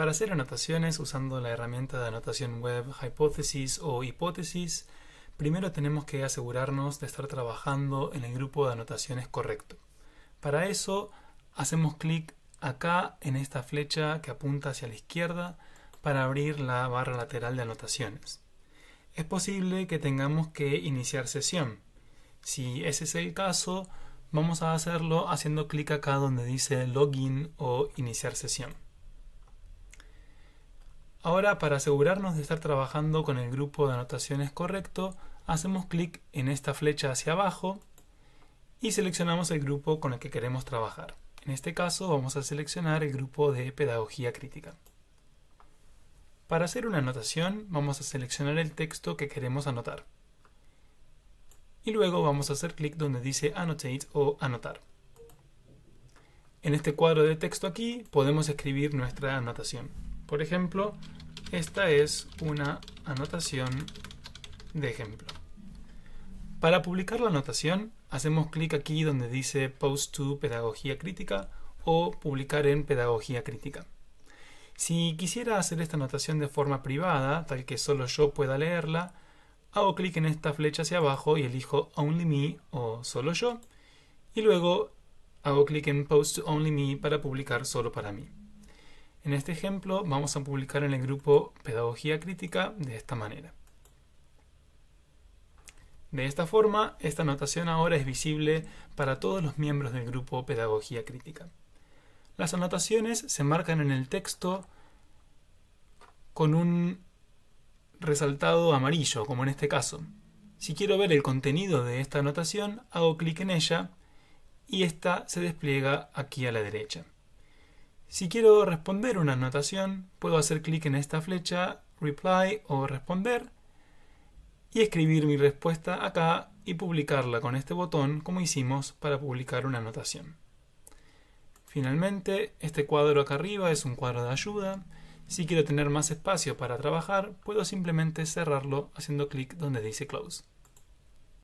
Para hacer anotaciones usando la herramienta de anotación web Hypothesis o hipótesis, primero tenemos que asegurarnos de estar trabajando en el grupo de anotaciones correcto. Para eso hacemos clic acá en esta flecha que apunta hacia la izquierda para abrir la barra lateral de anotaciones. Es posible que tengamos que iniciar sesión. Si ese es el caso, vamos a hacerlo haciendo clic acá donde dice login o iniciar sesión. Ahora, para asegurarnos de estar trabajando con el grupo de anotaciones correcto, hacemos clic en esta flecha hacia abajo y seleccionamos el grupo con el que queremos trabajar. En este caso vamos a seleccionar el grupo de Pedagogía Crítica. Para hacer una anotación vamos a seleccionar el texto que queremos anotar. Y luego vamos a hacer clic donde dice Annotate o Anotar. En este cuadro de texto aquí podemos escribir nuestra anotación. Por ejemplo, esta es una anotación de ejemplo. Para publicar la anotación, hacemos clic aquí donde dice Post to Pedagogía Crítica o Publicar en Pedagogía Crítica. Si quisiera hacer esta anotación de forma privada, tal que solo yo pueda leerla, hago clic en esta flecha hacia abajo y elijo Only Me o Solo Yo, y luego hago clic en Post to Only Me para publicar solo para mí. En este ejemplo vamos a publicar en el grupo Pedagogía Crítica de esta manera. De esta forma, esta anotación ahora es visible para todos los miembros del grupo Pedagogía Crítica. Las anotaciones se marcan en el texto con un resaltado amarillo, como en este caso. Si quiero ver el contenido de esta anotación, hago clic en ella y esta se despliega aquí a la derecha. Si quiero responder una anotación, puedo hacer clic en esta flecha Reply o Responder y escribir mi respuesta acá y publicarla con este botón como hicimos para publicar una anotación. Finalmente, este cuadro acá arriba es un cuadro de ayuda. Si quiero tener más espacio para trabajar, puedo simplemente cerrarlo haciendo clic donde dice Close.